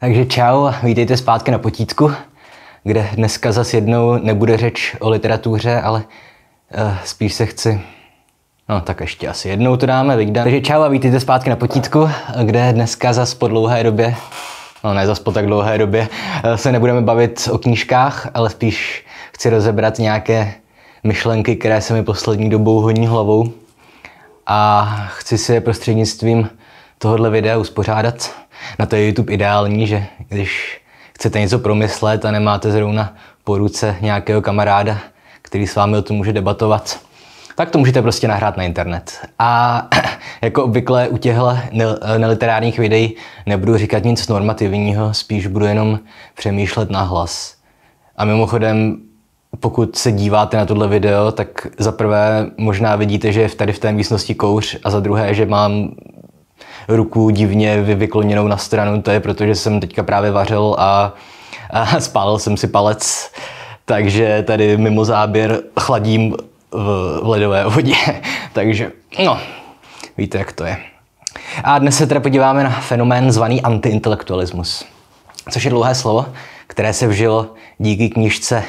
Takže čau, vítejte zpátky na potítku, kde dneska zas jednou nebude řeč o literatuře, ale uh, spíš se chci... No tak ještě asi jednou to dáme, vykdám. Takže čau a vítejte zpátky na potítku, kde dneska zas po dlouhé době, no ne zas po tak dlouhé době, eh, se nebudeme bavit o knížkách, ale spíš chci rozebrat nějaké myšlenky, které se mi poslední dobou honí hlavou a chci si je prostřednictvím tohohle videa uspořádat na to je YouTube ideální, že když chcete něco promyslet a nemáte zrovna po ruce nějakého kamaráda, který s vámi o tom může debatovat, tak to můžete prostě nahrát na internet. A jako obvykle u těchto neliterárních videí nebudu říkat nic normativního, spíš budu jenom přemýšlet na hlas. A mimochodem, pokud se díváte na tohle video, tak za prvé možná vidíte, že je tady v té místnosti kouř a za druhé, že mám ruku divně vykloněnou na stranu, to je proto, že jsem teďka právě vařil a, a spálil jsem si palec, takže tady mimo záběr chladím v ledové vodě, takže no, víte, jak to je. A dnes se teda podíváme na fenomén zvaný antiintelektualismus, což je dlouhé slovo, které se vžilo díky knižce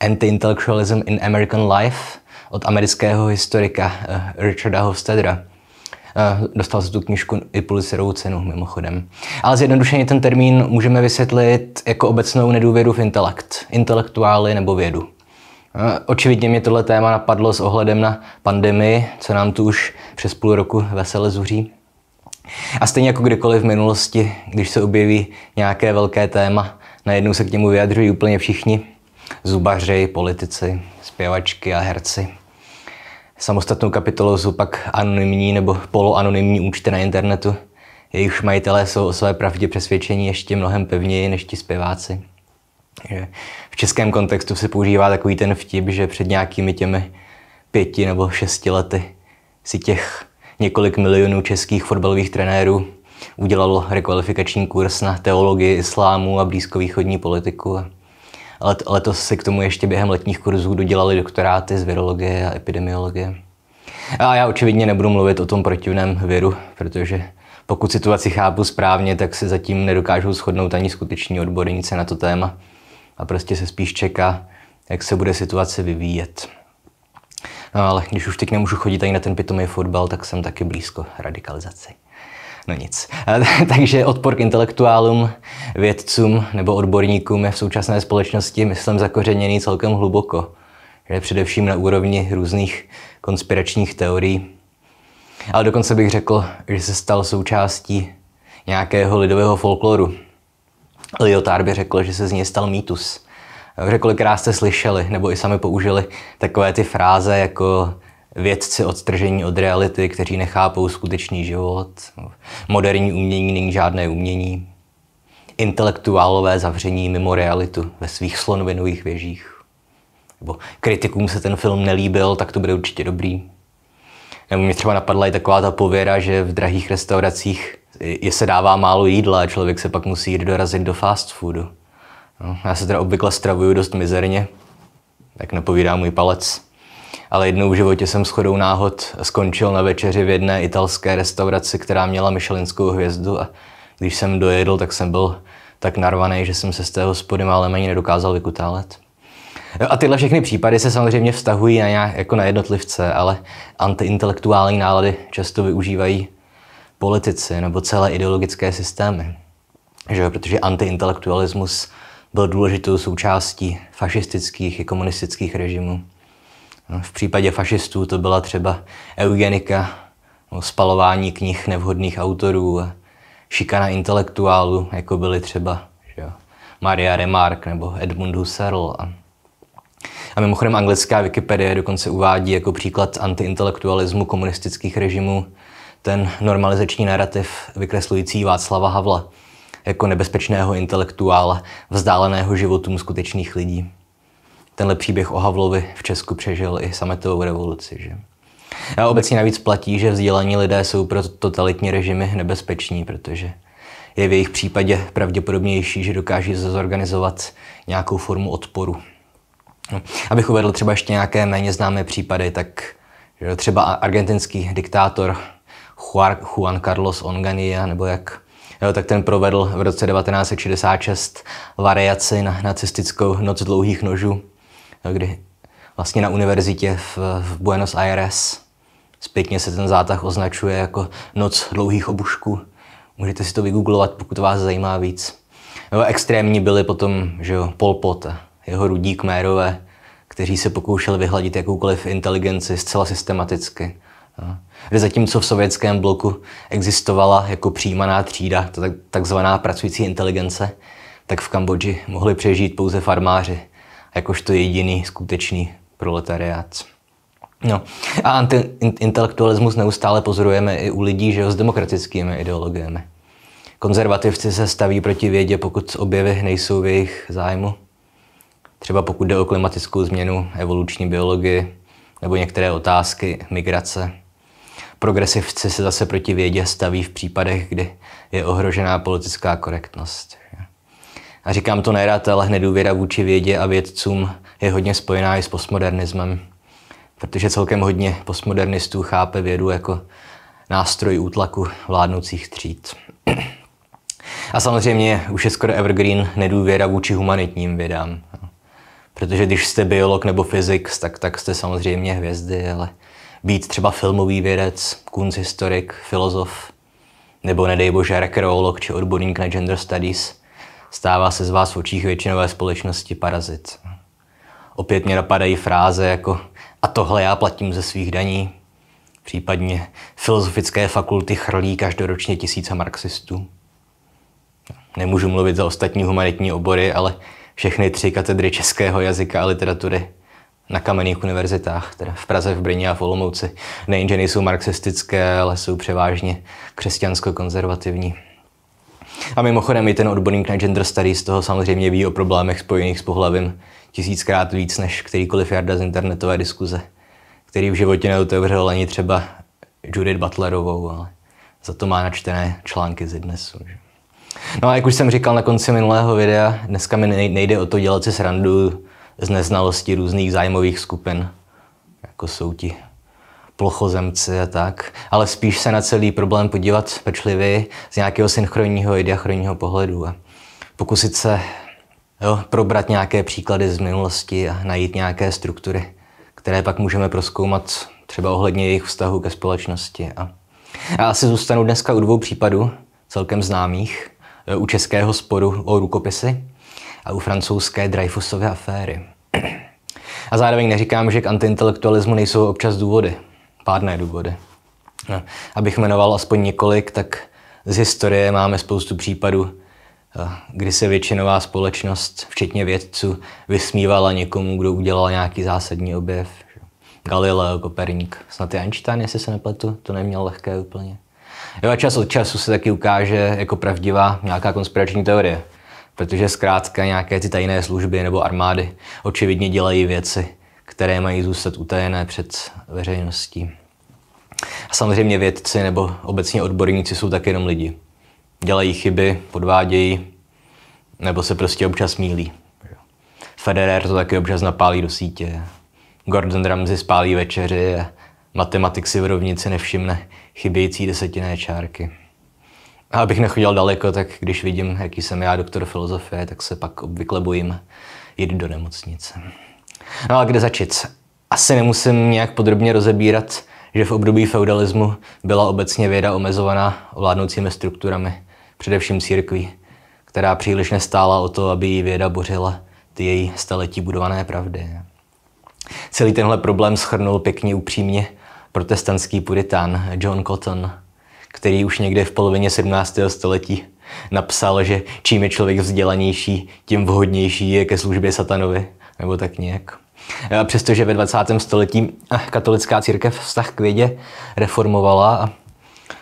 Anti-Intellectualism in American Life od amerického historika eh, Richarda Hofstadera. Eh, dostal se tu knižku i Pulitzerovou cenu, mimochodem. Ale zjednodušeně ten termín můžeme vysvětlit jako obecnou nedůvěru v intelekt, intelektuály nebo vědu. Eh, očividně mě tohle téma napadlo s ohledem na pandemii, co nám tu už přes půl roku vesele zuří. A stejně jako kdykoliv v minulosti, když se objeví nějaké velké téma, najednou se k němu vyjadřují úplně všichni. Zubaři, politici, zpěvačky a herci samostatnou kapitolou jsou pak anonymní nebo poloanonymní účty na internetu. Jejich majitelé jsou o své pravdě přesvědčení ještě mnohem pevněji než ti zpěváci. V českém kontextu se používá takový ten vtip, že před nějakými těmi pěti nebo šesti lety si těch několik milionů českých fotbalových trenérů udělalo rekvalifikační kurz na teologii islámu a blízkovýchodní politiku. A ale letos se k tomu ještě během letních kurzů dodělali doktoráty z virologie a epidemiologie. A já očividně nebudu mluvit o tom protivném viru, protože pokud situaci chápu správně, tak se zatím nedokážou shodnout ani skuteční odborníci na to téma. A prostě se spíš čeká, jak se bude situace vyvíjet. No ale když už teď nemůžu chodit ani na ten pitomý fotbal, tak jsem taky blízko radikalizaci. No nic. Takže odpor k intelektuálům, vědcům nebo odborníkům je v současné společnosti, myslím, zakořeněný celkem hluboko. Je především na úrovni různých konspiračních teorií. Ale dokonce bych řekl, že se stal součástí nějakého lidového folkloru. Lyotár by řekl, že se z něj stal mýtus. Řekl, kolikrát jste slyšeli, nebo i sami použili takové ty fráze jako vědci odtržení od reality, kteří nechápou skutečný život. Moderní umění není žádné umění. Intelektuálové zavření mimo realitu ve svých slonovinových věžích. Nebo kritikům se ten film nelíbil, tak to bude určitě dobrý. Nebo mě třeba napadla i taková ta pověra, že v drahých restauracích je se dává málo jídla a člověk se pak musí jít dorazit do fast foodu. No, já se teda obvykle stravuju dost mizerně, tak napovídá můj palec ale jednou v životě jsem shodou náhod skončil na večeři v jedné italské restauraci, která měla Michelinskou hvězdu a když jsem dojedl, tak jsem byl tak narvaný, že jsem se z té hospody málem ani nedokázal vykutálet. No a tyhle všechny případy se samozřejmě vztahují na nějak, jako na jednotlivce, ale antiintelektuální nálady často využívají politici nebo celé ideologické systémy. Že? Protože antiintelektualismus byl důležitou součástí fašistických i komunistických režimů. No, v případě fašistů to byla třeba eugenika, no, spalování knih nevhodných autorů, šikana intelektuálů, jako byly třeba že jo, Maria Remark nebo Edmund Husserl. A, a mimochodem anglická Wikipedie dokonce uvádí jako příklad antiintelektualismu komunistických režimů ten normalizační narrativ vykreslující Václava Havla jako nebezpečného intelektuála, vzdáleného životům skutečných lidí tenhle příběh o Havlovi v Česku přežil i sametovou revoluci. Že? A obecně navíc platí, že vzdělaní lidé jsou pro totalitní režimy nebezpeční, protože je v jejich případě pravděpodobnější, že dokáží zorganizovat nějakou formu odporu. No. Abych uvedl třeba ještě nějaké méně známé případy, tak že třeba argentinský diktátor Juan Carlos Onganía, nebo jak Jo, tak ten provedl v roce 1966 variaci na nacistickou noc dlouhých nožů, kdy vlastně na univerzitě v, v Buenos Aires zpětně se ten zátah označuje jako noc dlouhých obušků. Můžete si to vygooglovat, pokud vás zajímá víc. No, extrémní byly potom že jo, Pol Pot a jeho rudí kmérové, kteří se pokoušeli vyhladit jakoukoliv inteligenci zcela systematicky. No. zatímco v sovětském bloku existovala jako přijímaná třída, tak, takzvaná pracující inteligence, tak v Kambodži mohli přežít pouze farmáři, jakožto jediný skutečný proletariát. No. A intelektualismus neustále pozorujeme i u lidí, že ho s demokratickými ideologiemi. Konzervativci se staví proti vědě, pokud objevy nejsou v jejich zájmu. Třeba pokud jde o klimatickou změnu, evoluční biologii nebo některé otázky migrace. Progresivci se zase proti vědě staví v případech, kdy je ohrožená politická korektnost. A říkám to nerad, ale důvěra vůči vědě a vědcům je hodně spojená i s postmodernismem. Protože celkem hodně postmodernistů chápe vědu jako nástroj útlaku vládnoucích tříd. A samozřejmě už je skoro evergreen nedůvěra vůči humanitním vědám. Protože když jste biolog nebo fyzik, tak, tak jste samozřejmě hvězdy, ale být třeba filmový vědec, kunsthistorik, filozof, nebo nedej bože rekreolog či odborník na gender studies – Stává se z vás v očích většinové společnosti parazit. Opět mě napadají fráze jako a tohle já platím ze svých daní. Případně filozofické fakulty chrlí každoročně tisíce marxistů. Nemůžu mluvit za ostatní humanitní obory, ale všechny tři katedry českého jazyka a literatury na kamenných univerzitách, teda v Praze, v Brně a v Olomouci, nejenže nejsou marxistické, ale jsou převážně křesťansko-konzervativní. A mimochodem i ten odborník na gender studies toho samozřejmě ví o problémech spojených s pohlavím tisíckrát víc než kterýkoliv jarda z internetové diskuze, který v životě neotevřel ani třeba Judith Butlerovou, ale za to má načtené články ze dnesu. Že? No a jak už jsem říkal na konci minulého videa, dneska mi nejde o to dělat si srandu z neznalosti různých zájmových skupin, jako jsou ti plochozemci a tak, ale spíš se na celý problém podívat pečlivě z nějakého synchronního i diachronního pohledu a pokusit se jo, probrat nějaké příklady z minulosti a najít nějaké struktury, které pak můžeme proskoumat třeba ohledně jejich vztahu ke společnosti. A já asi zůstanu dneska u dvou případů, celkem známých, u českého sporu o rukopisy a u francouzské Dreyfusové aféry. A zároveň neříkám, že k antiintelektualismu nejsou občas důvody pádné důvody. No, abych jmenoval aspoň několik, tak z historie máme spoustu případů, eh, kdy se většinová společnost, včetně vědců, vysmívala někomu, kdo udělal nějaký zásadní objev. Galileo, Koperník, snad i Einstein, jestli se nepletu, to neměl lehké úplně. Jo a čas od času se taky ukáže jako pravdivá nějaká konspirační teorie, protože zkrátka nějaké ty tajné služby nebo armády očividně dělají věci, které mají zůstat utajené před veřejností. A samozřejmě vědci nebo obecně odborníci jsou tak jenom lidi. Dělají chyby, podvádějí, nebo se prostě občas mílí. Federer to taky občas napálí do sítě. Gordon Ramsay spálí večeři a matematik si v rovnici nevšimne chybějící desetinné čárky. A abych nechodil daleko, tak když vidím, jaký jsem já doktor filozofie, tak se pak obvykle bojím jít do nemocnice. No a kde začít? Asi nemusím nějak podrobně rozebírat, že v období feudalismu byla obecně věda omezovaná vládnoucími strukturami, především církví, která příliš nestála o to, aby jí věda bořila ty její staletí budované pravdy. Celý tenhle problém schrnul pěkně upřímně protestantský puritán John Cotton, který už někde v polovině 17. století napsal, že čím je člověk vzdělanější, tím vhodnější je ke službě satanovi, nebo tak nějak. Eh, přestože ve 20. století eh, katolická církev vztah k vědě reformovala a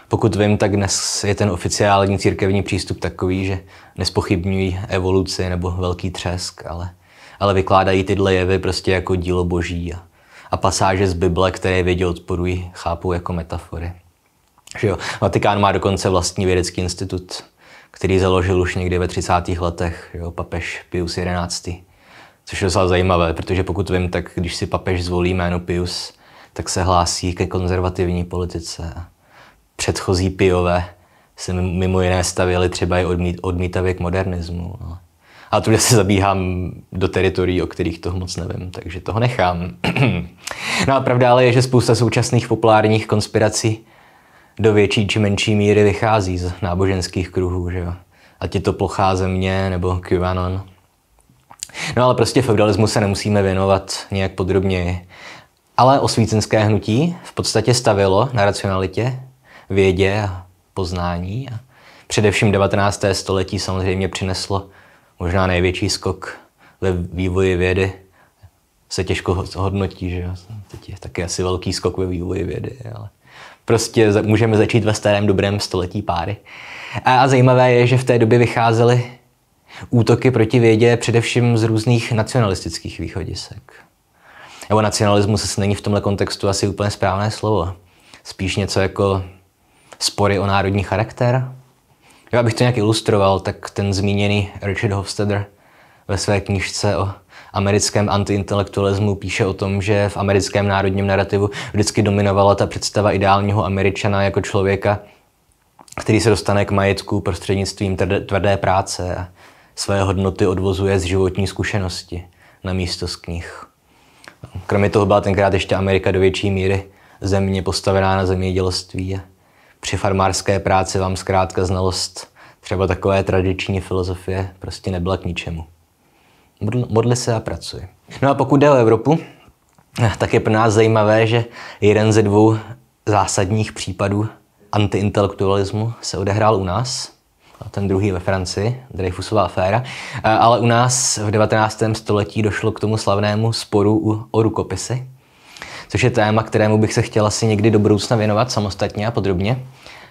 pokud vím, tak dnes je ten oficiální církevní přístup takový, že nespochybňují evoluci nebo velký třesk, ale, ale vykládají tyhle jevy prostě jako dílo boží a, a pasáže z Bible, které vědě odporují, chápou jako metafory. Že jo? Vatikán má dokonce vlastní vědecký institut, který založil už někdy ve 30. letech jo? papež Pius XI. Což je docela zajímavé, protože pokud vím, tak když si papež zvolí jméno Pius, tak se hlásí ke konzervativní politice. Předchozí Piové se mimo jiné stavěli třeba i odmít, odmítavě k modernismu. No. A tu se zabíhám do teritorií, o kterých toho moc nevím, takže toho nechám. no a pravda ale je, že spousta současných populárních konspirací do větší či menší míry vychází z náboženských kruhů, že jo? Ať je to plochá země nebo QAnon. No ale prostě feudalismu se nemusíme věnovat nějak podrobněji. Ale osvícenské hnutí v podstatě stavilo na racionalitě, vědě a poznání. A především 19. století samozřejmě přineslo možná největší skok ve vývoji vědy. Se těžko hodnotí, že Teď je taky asi velký skok ve vývoji vědy, ale prostě můžeme začít ve starém dobrém století páry. A, a zajímavé je, že v té době vycházely útoky proti vědě především z různých nacionalistických východisek. Nebo nacionalismus asi není v tomhle kontextu asi úplně správné slovo. Spíš něco jako spory o národní charakter. Jo, abych to nějak ilustroval, tak ten zmíněný Richard Hofstadter ve své knižce o americkém antiintelektualismu píše o tom, že v americkém národním narrativu vždycky dominovala ta představa ideálního američana jako člověka, který se dostane k majetku prostřednictvím tvrdé práce a své hodnoty odvozuje z životní zkušenosti na místo z knih. Kromě toho byla tenkrát ještě Amerika do větší míry země postavená na zemědělství. Při farmářské práci vám zkrátka znalost třeba takové tradiční filozofie prostě nebyla k ničemu. Modli se a pracuji. No a pokud jde o Evropu, tak je pro nás zajímavé, že jeden ze dvou zásadních případů antiintelektualismu se odehrál u nás – ten druhý ve Francii, Dreyfusová aféra. Ale u nás v 19. století došlo k tomu slavnému sporu o rukopisy, což je téma, kterému bych se chtěla asi někdy do budoucna věnovat samostatně a podrobně.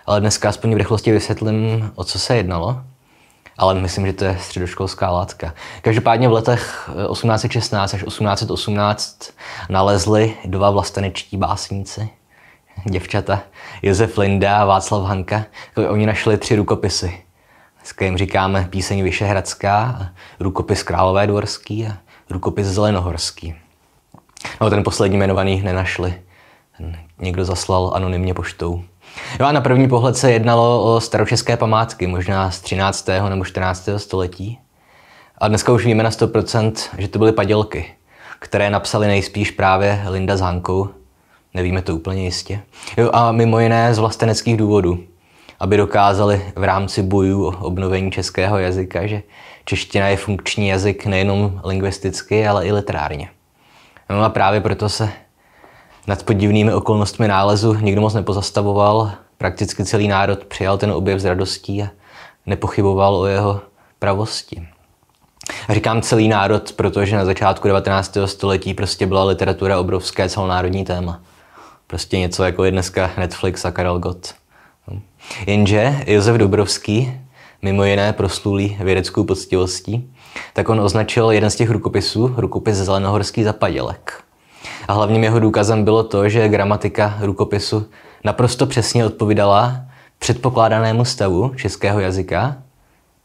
Ale dneska aspoň v rychlosti vysvětlím, o co se jednalo. Ale myslím, že to je středoškolská látka. Každopádně v letech 1816 eh, až 1818 nalezli dva vlastenečtí básníci, děvčata, Josef Linda a Václav Hanka. Oni našli tři rukopisy s kterým říkáme píseň Vyšehradská, rukopis Králové dvorský a rukopis Zelenohorský. No, ten poslední jmenovaný nenašli. Ten někdo zaslal anonymně poštou. Jo no a na první pohled se jednalo o staročeské památky, možná z 13. nebo 14. století. A dneska už víme na 100%, že to byly padělky, které napsali nejspíš právě Linda s Hankou. Nevíme to úplně jistě. Jo a mimo jiné z vlasteneckých důvodů aby dokázali v rámci bojů o obnovení českého jazyka, že čeština je funkční jazyk nejenom lingvisticky, ale i literárně. No a právě proto se nad podivnými okolnostmi nálezu nikdo moc nepozastavoval. Prakticky celý národ přijal ten objev s radostí a nepochyboval o jeho pravosti. A říkám celý národ, protože na začátku 19. století prostě byla literatura obrovské celonárodní téma. Prostě něco jako je dneska Netflix a Karel Gott. No. Jenže Josef Dobrovský, mimo jiné proslulý vědeckou poctivostí, tak on označil jeden z těch rukopisů, rukopis Zelenohorský za padělek. A hlavním jeho důkazem bylo to, že gramatika rukopisu naprosto přesně odpovídala předpokládanému stavu českého jazyka,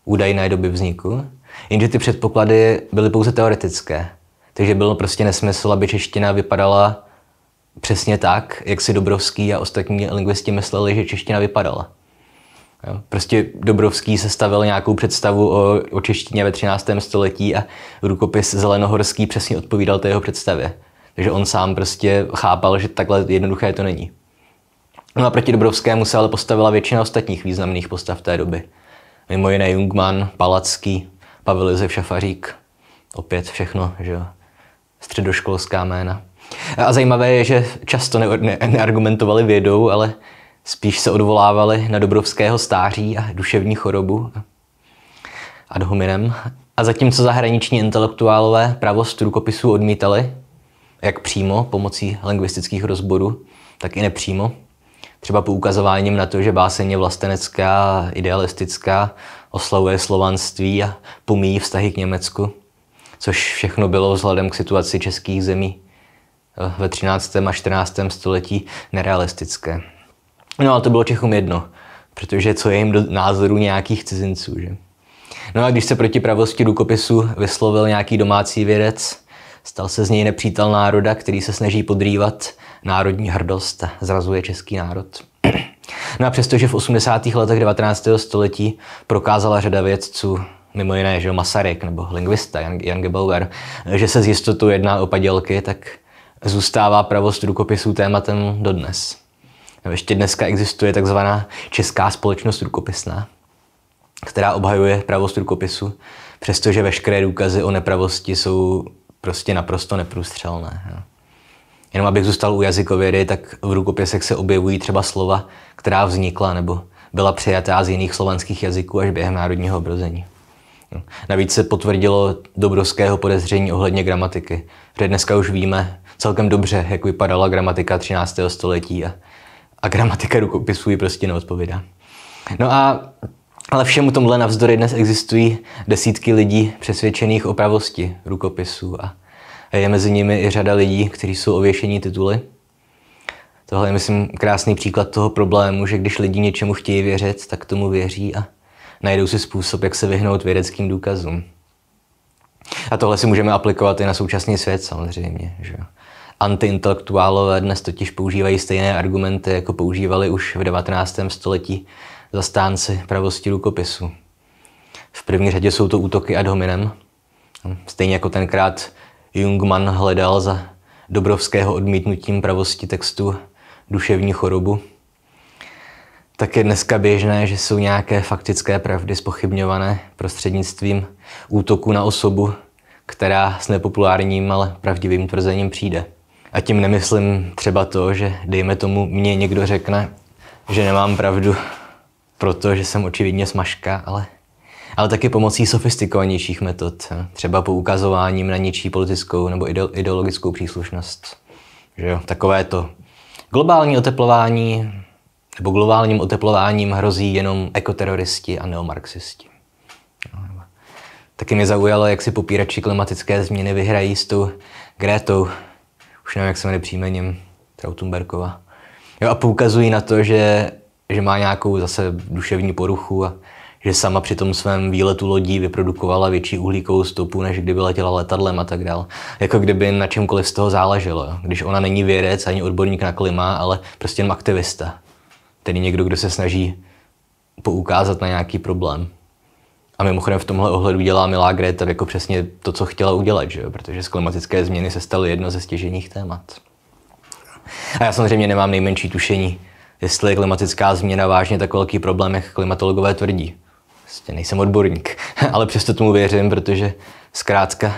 údajné doby vzniku, jenže ty předpoklady byly pouze teoretické. Takže bylo prostě nesmysl, aby čeština vypadala přesně tak, jak si Dobrovský a ostatní lingvisti mysleli, že čeština vypadala. Prostě Dobrovský se stavil nějakou představu o, o češtině ve 13. století a rukopis Zelenohorský přesně odpovídal té jeho představě. Takže on sám prostě chápal, že takhle jednoduché to není. No a proti Dobrovskému se ale postavila většina ostatních významných postav té doby. Mimo jiné Jungman, Palacký, Pavel Josef Šafařík. Opět všechno, že jo. Středoškolská jména. A zajímavé je, že často ne- ne- neargumentovali vědou, ale spíš se odvolávali na Dobrovského stáří a duševní chorobu ad hominem. A zatímco zahraniční intelektuálové pravost rukopisů odmítali, jak přímo pomocí lingvistických rozborů, tak i nepřímo, třeba poukazováním na to, že báseň je vlastenecká, idealistická, oslavuje slovanství a pomíjí vztahy k Německu, což všechno bylo vzhledem k situaci českých zemí Eh, ve 13. a 14. století nerealistické. No ale to bylo Čechům jedno, protože co je jim do názoru nějakých cizinců, že? No a když se proti pravosti rukopisu vyslovil nějaký domácí vědec, stal se z něj nepřítel národa, který se snaží podrývat národní hrdost a zrazuje český národ. No a přestože v 80. letech 19. století prokázala řada vědců, mimo jiné, že Masaryk nebo lingvista Jan, Jan Gebauer, že se s jistotou jedná o padělky, tak zůstává pravost rukopisů tématem dodnes. Ještě dneska existuje takzvaná Česká společnost rukopisná, která obhajuje pravost rukopisu, přestože veškeré důkazy o nepravosti jsou prostě naprosto neprůstřelné. Jenom abych zůstal u jazykovědy, tak v rukopisech se objevují třeba slova, která vznikla nebo byla přijatá z jiných slovanských jazyků až během národního obrození. Navíc se potvrdilo dobrovského podezření ohledně gramatiky, protože dneska už víme, celkem dobře, jak vypadala gramatika 13. století a, a gramatika rukopisů ji prostě neodpovídá. No a ale všemu tomhle navzdory dnes existují desítky lidí přesvědčených o pravosti rukopisů a je mezi nimi i řada lidí, kteří jsou ověšení tituly. Tohle je, myslím, krásný příklad toho problému, že když lidi něčemu chtějí věřit, tak tomu věří a najdou si způsob, jak se vyhnout vědeckým důkazům. A tohle si můžeme aplikovat i na současný svět samozřejmě. Že? Antiintelektuálové dnes totiž používají stejné argumenty, jako používali už v 19. století zastánci pravosti rukopisu. V první řadě jsou to útoky ad hominem, stejně jako tenkrát Jungmann hledal za Dobrovského odmítnutím pravosti textu duševní chorobu, tak je dneska běžné, že jsou nějaké faktické pravdy spochybňované prostřednictvím útoku na osobu, která s nepopulárním, ale pravdivým tvrzením přijde. A tím nemyslím třeba to, že dejme tomu, mě někdo řekne, že nemám pravdu, protože jsem očividně smažka, ale, ale taky pomocí sofistikovanějších metod, eh, třeba poukazováním na něčí politickou nebo ideologickou příslušnost. Že jo, takové to globální oteplování nebo globálním oteplováním hrozí jenom ekoteroristi a neomarxisti. Taky mě zaujalo, jak si popírači klimatické změny vyhrají s tou Grétou, už nevím, jak se jmenuje příjmením, Trautumberkova. Jo, a poukazují na to, že, že má nějakou zase duševní poruchu a že sama při tom svém výletu lodí vyprodukovala větší uhlíkovou stopu, než kdyby letěla letadlem a tak dál. Jako kdyby na čemkoliv z toho záleželo. Když ona není vědec ani odborník na klima, ale prostě jen aktivista. Tedy někdo, kdo se snaží poukázat na nějaký problém. A mimochodem v tomhle ohledu dělá Milá Greta jako přesně to, co chtěla udělat, že jo? protože z klimatické změny se staly jedno ze stěžených témat. A já samozřejmě nemám nejmenší tušení, jestli je klimatická změna vážně tak velký problém, jak klimatologové tvrdí. Vlastně nejsem odborník, ale přesto tomu věřím, protože zkrátka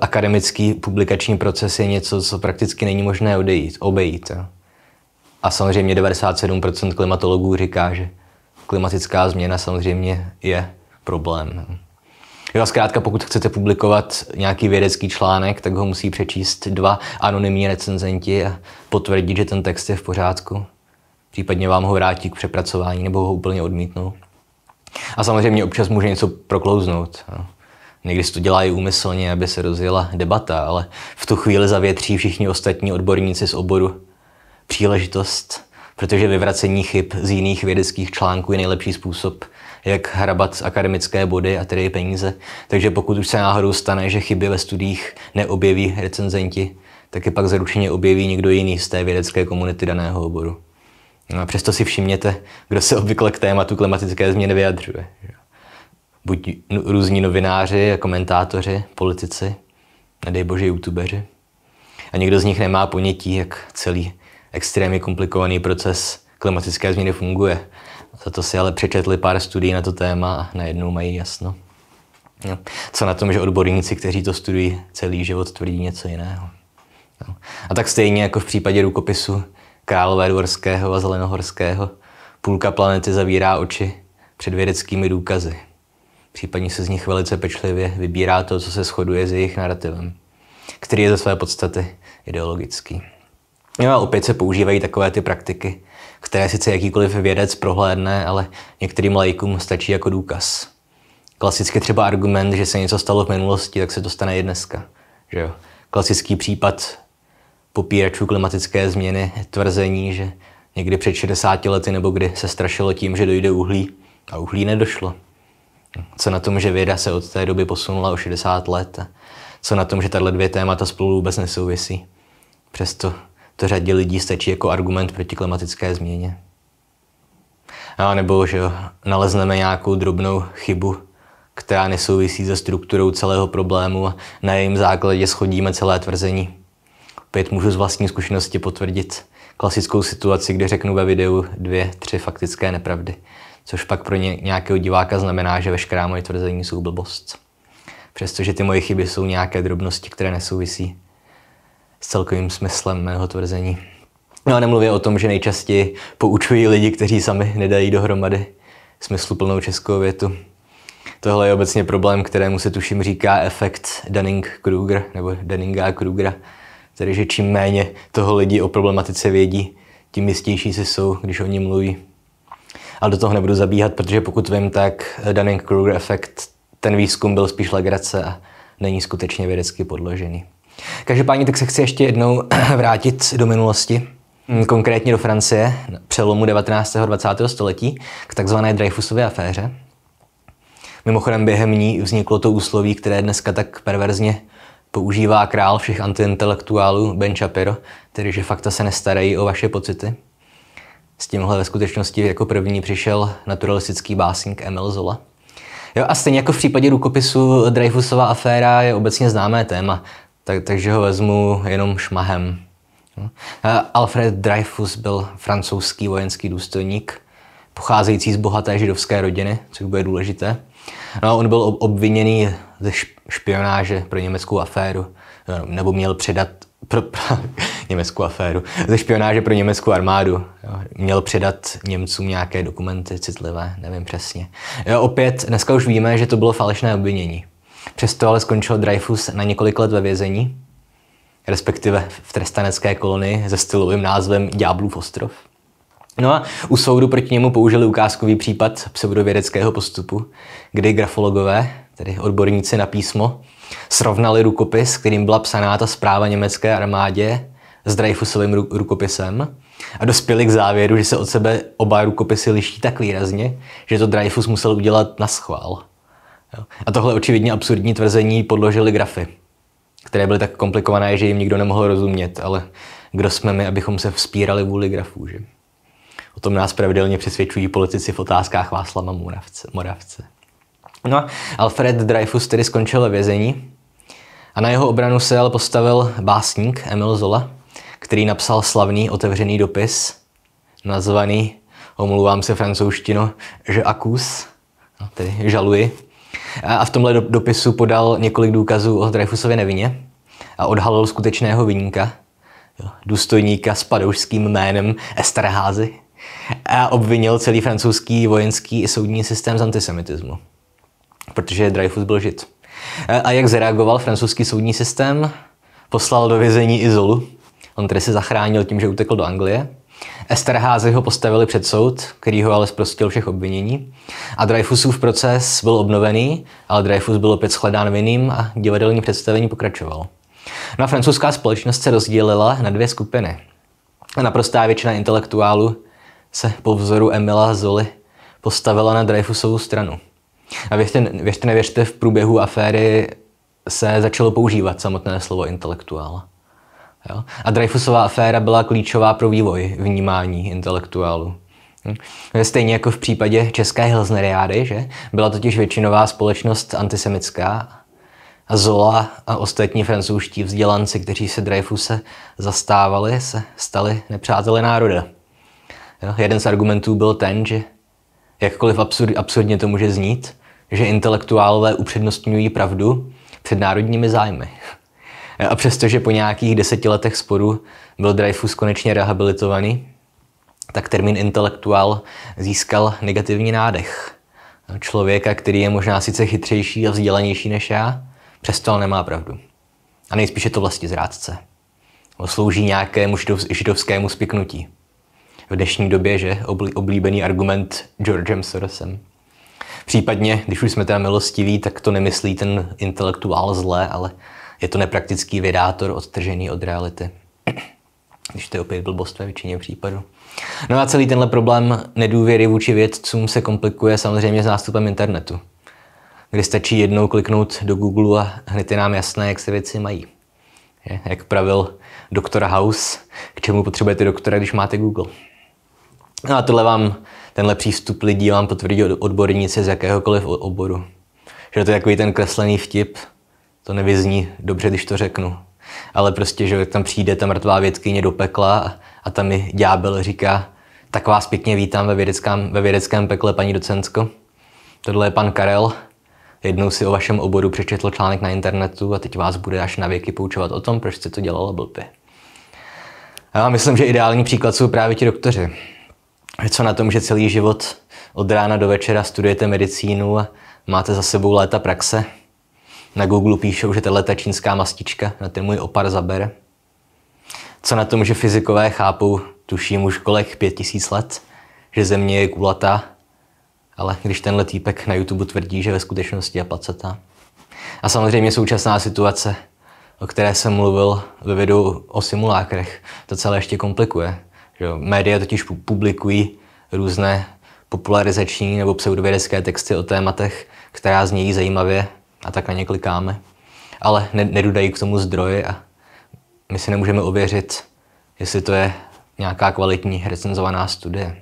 akademický publikační proces je něco, co prakticky není možné odejít, obejít. Jo? A samozřejmě 97% klimatologů říká, že klimatická změna samozřejmě je problém. Jo, zkrátka, pokud chcete publikovat nějaký vědecký článek, tak ho musí přečíst dva anonymní recenzenti a potvrdit, že ten text je v pořádku. Případně vám ho vrátí k přepracování nebo ho úplně odmítnou. A samozřejmě občas může něco proklouznout. Někdy se to dělá i úmyslně, aby se rozjela debata, ale v tu chvíli zavětří všichni ostatní odborníci z oboru příležitost, protože vyvracení chyb z jiných vědeckých článků je nejlepší způsob, jak hrabat akademické body a tedy peníze. Takže pokud už se náhodou stane, že chyby ve studiích neobjeví recenzenti, tak je pak zaručeně objeví někdo jiný z té vědecké komunity daného oboru. No a přesto si všimněte, kdo se obvykle k tématu klimatické změny vyjadřuje. Buď no, různí novináři, komentátoři, politici, nedej bože youtubeři. A někdo z nich nemá ponětí, jak celý extrémně komplikovaný proces klimatické změny funguje to si ale přečetli pár studií na to téma a najednou mají jasno. No. Co na tom, že odborníci, kteří to studují celý život, tvrdí něco jiného. No. A tak stejně jako v případě rukopisu Králové dvorského a Zelenohorského, půlka planety zavírá oči před vědeckými důkazy. Případně se z nich velice pečlivě vybírá to, co se shoduje s jejich narrativem, který je ze své podstaty ideologický. No a opět se používají takové ty praktiky, které sice jakýkoliv vědec prohlédne, ale některým lajkům stačí jako důkaz. Klasicky třeba argument, že se něco stalo v minulosti, tak se to stane i dneska. Že jo? Klasický případ popíračů klimatické změny tvrzení, že někdy před 60 lety nebo kdy se strašilo tím, že dojde uhlí a uhlí nedošlo. Co na tom, že věda se od té doby posunula o 60 let a co na tom, že tato dvě témata spolu vůbec nesouvisí. Přesto to řadě lidí stačí jako argument proti klimatické změně. A nebo že nalezneme nějakou drobnou chybu, která nesouvisí se strukturou celého problému a na jejím základě schodíme celé tvrzení. Opět můžu z vlastní zkušenosti potvrdit klasickou situaci, kde řeknu ve videu dvě, tři faktické nepravdy, což pak pro ně, nějakého diváka znamená, že veškerá moje tvrzení jsou blbost. Přestože ty moje chyby jsou nějaké drobnosti, které nesouvisí s celkovým smyslem mého tvrzení. No a nemluvě o tom, že nejčastěji poučují lidi, kteří sami nedají dohromady smysluplnou českou větu. Tohle je obecně problém, kterému se tuším říká efekt Dunning-Kruger nebo Dunninga-Krugera, tedy že čím méně toho lidi o problematice vědí, tím jistější si jsou, když o ní mluví. Ale do toho nebudu zabíhat, protože pokud vím, tak Dunning-Kruger efekt, ten výzkum byl spíš legrace a není skutečně vědecky podložený. Každopádně tak se chci ještě jednou vrátit do minulosti, mm, konkrétně do Francie, přelomu 19. a 20. století, k takzvané Dreyfusově aféře. Mimochodem během ní vzniklo to úsloví, které dneska tak perverzně používá král všech antiintelektuálů Ben Shapiro, tedy že fakta se nestarají o vaše pocity. S tímhle ve skutečnosti jako první přišel naturalistický básník Emil Zola. Jo, a stejně jako v případě rukopisu Dreyfusova aféra je obecně známé téma tak, takže ho vezmu jenom šmahem. Eh, Alfred Dreyfus byl francouzský vojenský důstojník, pocházející z bohaté židovské rodiny, což bude důležité. No, on byl obviněný ze špionáže pro německou aféru, eh, nebo měl předat pro, pro německou aféru, ze špionáže pro německou armádu. Jo, měl předat Němcům nějaké dokumenty citlivé, nevím přesně. Jo, opět, dneska už víme, že to bylo falešné obvinění. Přesto ale skončil Dreyfus na několik let ve vězení, respektive v trestanecké kolonii se stylovým názvem Ďáblův ostrov. No a u soudu proti němu použili ukázkový případ pseudovědeckého postupu, kdy grafologové, tedy odborníci na písmo, srovnali rukopis, kterým byla psaná ta zpráva německé armádě s Dreyfusovým rukopisem a dospěli k závěru, že se od sebe oba rukopisy liší tak výrazně, že to Dreyfus musel udělat na schvál. A tohle očividně absurdní tvrzení podložili grafy, které byly tak komplikované, že jim nikdo nemohl rozumět, ale kdo jsme my, abychom se vzpírali vůli grafů, že? O tom nás pravidelně přesvědčují politici v otázkách Václava Moravce. Moravce. No a Alfred Dreyfus tedy skončil ve vězení a na jeho obranu se ale postavil básník Emil Zola, který napsal slavný otevřený dopis nazvaný, omlouvám se francouzštino, že akus, no, tedy žaluji, a v tomhle dopisu podal několik důkazů o Dreyfusově nevině a odhalil skutečného viníka, důstojníka s padoušským jménem Esterházy a obvinil celý francouzský vojenský i soudní systém z antisemitismu, protože Dreyfus byl žid. A jak zareagoval francouzský soudní systém? Poslal do vězení Izolu. On tedy se zachránil tím, že utekl do Anglie Esterházy ho postavili před soud, který ho ale zprostil všech obvinění. A Dreyfusův proces byl obnovený, ale Dreyfus byl opět shledán vinným a divadelní představení pokračovalo. No a francouzská společnost se rozdělila na dvě skupiny. A naprostá většina intelektuálů se po vzoru Emila Zoli postavila na Dreyfusovou stranu. A věřte, věřte nevěřte, v průběhu aféry se začalo používat samotné slovo intelektuál. Jo? A Dreyfusová aféra byla klíčová pro vývoj vnímání intelektuálu. Hm? No, stejně jako v případě české Hilsneriády, že? Byla totiž většinová společnost antisemická a Zola a ostatní francouzští vzdělanci, kteří se Dreyfuse zastávali, se stali nepřáteli národa. Jo? Jeden z argumentů byl ten, že jakkoliv absurd, absurdně to může znít, že intelektuálové upřednostňují pravdu před národními zájmy. A přestože po nějakých deseti letech sporu byl Dreyfus konečně rehabilitovaný, tak termín intelektuál získal negativní nádech. Člověka, který je možná sice chytřejší a vzdělanější než já, přesto ale nemá pravdu. A nejspíš je to vlastně zrádce. Slouží nějakému židovskému spiknutí. V dnešní době, že oblíbený argument Georgem Sorosem. Případně, když už jsme teda milostiví, tak to nemyslí ten intelektuál zlé, ale je to nepraktický vydátor odtržený od reality. Když to je opět blbost ve většině případů. No a celý tenhle problém nedůvěry vůči vědcům se komplikuje samozřejmě s nástupem internetu, kdy stačí jednou kliknout do Google a hned je nám jasné, jak se věci mají. Je, jak pravil doktor House, k čemu potřebujete doktora, když máte Google. No a tohle vám, tenhle přístup lidí vám potvrdí odborníci z jakéhokoliv oboru. Že to je takový ten kreslený vtip, to nevyzní dobře, když to řeknu. Ale prostě, že tam přijde ta mrtvá vědkyně do pekla a, a tam mi ďábel říká, tak vás pěkně vítám ve vědeckém, ve vědeckém pekle, paní docentko. Tohle je pan Karel. Jednou si o vašem oboru přečetl článek na internetu a teď vás bude až na věky poučovat o tom, proč jste to dělala blbě. Já myslím, že ideální příklad jsou právě ti doktoři. Co na tom, že celý život od rána do večera studujete medicínu a máte za sebou léta praxe, na Google píšou, že tahle čínská mastička na ten můj opar zabere. Co na tom, že fyzikové chápou, tuším už kolech pět tisíc let, že země je kulatá, ale když tenhle týpek na YouTube tvrdí, že ve skutečnosti je placetá. A samozřejmě současná situace, o které jsem mluvil ve videu o simulákrech, to celé ještě komplikuje. Že média totiž publikují různé popularizační nebo pseudovědecké texty o tématech, která znějí zajímavě, a tak na ně klikáme. Ale nedodají k tomu zdroje a my si nemůžeme ověřit, jestli to je nějaká kvalitní recenzovaná studie.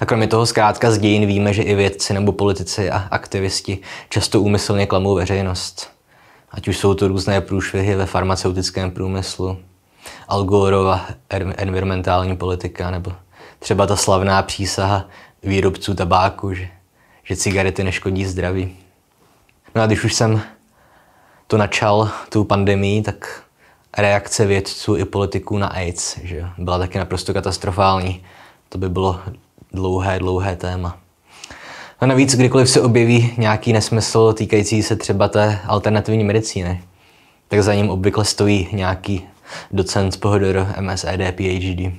A kromě toho zkrátka z dějin víme, že i vědci nebo politici a aktivisti často úmyslně klamou veřejnost. Ať už jsou to různé průšvihy ve farmaceutickém průmyslu, Algorova environmentální politika, nebo třeba ta slavná přísaha výrobců tabáku, že, že cigarety neškodí zdraví. No a když už jsem to načal, tu pandemii, tak reakce vědců i politiků na AIDS že byla taky naprosto katastrofální. To by bylo dlouhé, dlouhé téma. A no navíc, kdykoliv se objeví nějaký nesmysl týkající se třeba té alternativní medicíny, tak za ním obvykle stojí nějaký docent z Pohodor MSED PhD.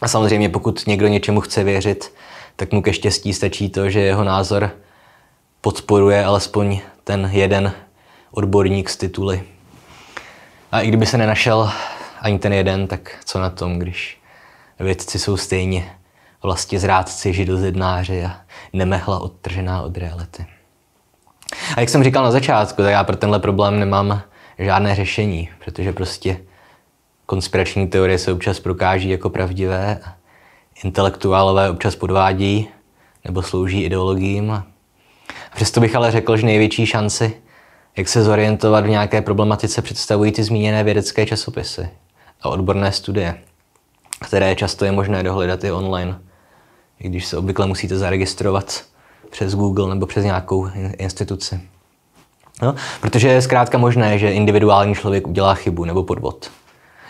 A samozřejmě, pokud někdo něčemu chce věřit, tak mu ke štěstí stačí to, že jeho názor podporuje alespoň ten jeden odborník z tituly. A i kdyby se nenašel ani ten jeden, tak co na tom, když vědci jsou stejně vlastně zrádci, židozednáři a nemehla odtržená od reality. A jak jsem říkal na začátku, tak já pro tenhle problém nemám žádné řešení, protože prostě konspirační teorie se občas prokáží jako pravdivé, intelektuálové občas podvádí nebo slouží ideologiím Přesto bych ale řekl, že největší šanci, jak se zorientovat v nějaké problematice, představují ty zmíněné vědecké časopisy a odborné studie, které často je možné dohledat i online, i když se obvykle musíte zaregistrovat přes Google nebo přes nějakou instituci. No, protože je zkrátka možné, že individuální člověk udělá chybu nebo podvod.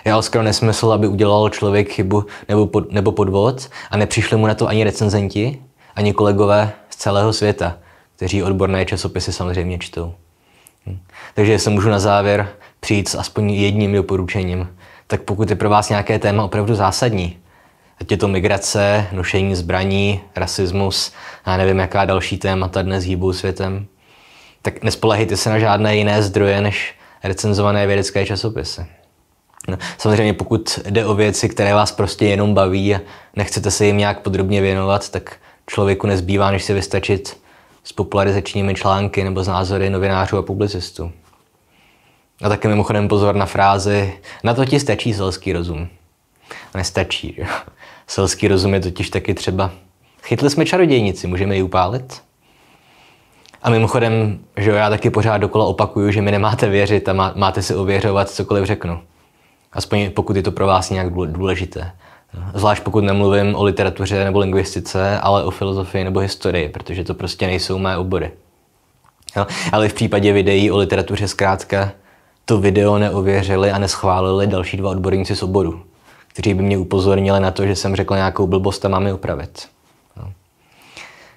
Je ale skoro nesmysl, aby udělal člověk chybu nebo, pod, nebo podvod a nepřišli mu na to ani recenzenti, ani kolegové z celého světa kteří odborné časopisy samozřejmě čtou. Hm. Takže jestli můžu na závěr přijít s aspoň jedním doporučením, tak pokud je pro vás nějaké téma opravdu zásadní, ať je to migrace, nošení zbraní, rasismus, já nevím, jaká další témata dnes hýbou světem, tak nespolehejte se na žádné jiné zdroje než recenzované vědecké časopisy. No, samozřejmě pokud jde o věci, které vás prostě jenom baví a nechcete se jim nějak podrobně věnovat, tak člověku nezbývá, než si vystačit s popularizačními články nebo s názory novinářů a publicistů. A taky mimochodem pozor na frázi, na to ti stačí selský rozum. Nestačí, že? Selský rozum je totiž taky třeba. Chytli jsme čarodějnici, můžeme ji upálit? A mimochodem, že jo, já taky pořád dokola opakuju, že mi nemáte věřit a máte si ověřovat cokoliv řeknu. Aspoň pokud je to pro vás nějak důležité. Zvlášť pokud nemluvím o literatuře nebo lingvistice, ale o filozofii nebo historii, protože to prostě nejsou mé obory. Jo? Ale v případě videí o literatuře zkrátka to video neověřili a neschválili další dva odborníci z oboru, kteří by mě upozornili na to, že jsem řekl nějakou blbost a mám ji opravit. Jo?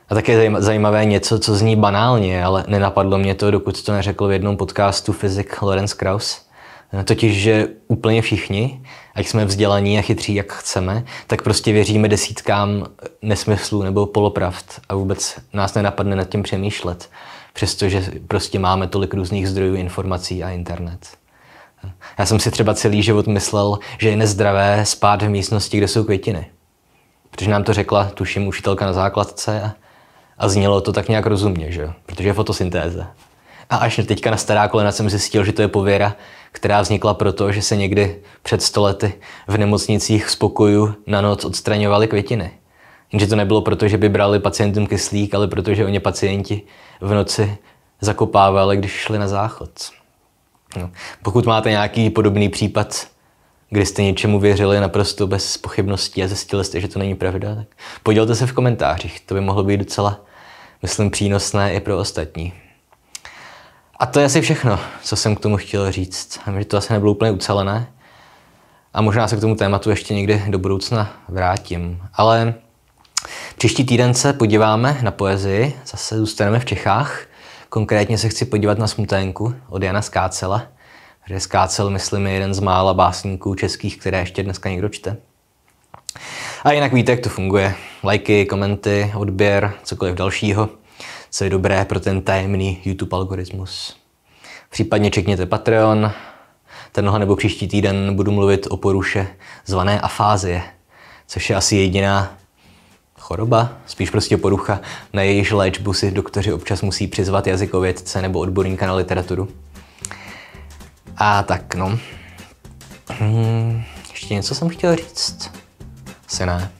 A také je zajímavé něco, co zní banálně, ale nenapadlo mě to, dokud to neřekl v jednom podcastu fyzik Lorenz Krauss Eh, totiž, že úplně všichni, ať jsme vzdělaní a chytří, jak chceme, tak prostě věříme desítkám nesmyslů nebo polopravd a vůbec nás nenapadne nad tím přemýšlet, přestože prostě máme tolik různých zdrojů informací a internet. Eh, já jsem si třeba celý život myslel, že je nezdravé spát v místnosti, kde jsou květiny. Protože nám to řekla, tuším, učitelka na základce a, a znělo to tak nějak rozumně, že jo? Protože je fotosyntéze. A až teďka na stará kolena jsem zjistil, že to je pověra, která vznikla proto, že se někdy před stolety v nemocnicích z pokojů na noc odstraňovaly květiny. Jenže to nebylo proto, že by brali pacientům kyslík, ale protože oni pacienti v noci zakopávali, když šli na záchod. No. Pokud máte nějaký podobný případ, kdy jste něčemu věřili naprosto bez pochybností a zjistili jste, že to není pravda, tak podělte se v komentářích. To by mohlo být docela, myslím, přínosné i pro ostatní. A to je asi všechno, co jsem k tomu chtěl říct. A že to asi nebylo úplně ucelené. A možná se k tomu tématu ještě někdy do budoucna vrátím. Ale příští týden se podíváme na poezii, zase zůstaneme v Čechách. Konkrétně se chci podívat na Smuténku od Jana Skácela. Že Skácel, myslím, je jeden z mála básníků českých, které ještě dneska někdo čte. A jinak víte, jak to funguje. Lajky, komenty, odběr, cokoliv dalšího co je dobré pro ten tajemný YouTube algoritmus. Případně čekněte Patreon. Tenhle nebo příští týden budu mluvit o poruše zvané afázie, což je asi jediná choroba, spíš prostě porucha, na jejíž léčbu si doktoři občas musí přizvat jazykovědce nebo odborníka na literaturu. A tak no. Hmm, ještě něco jsem chtěl říct? Asi ne.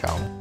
Čau.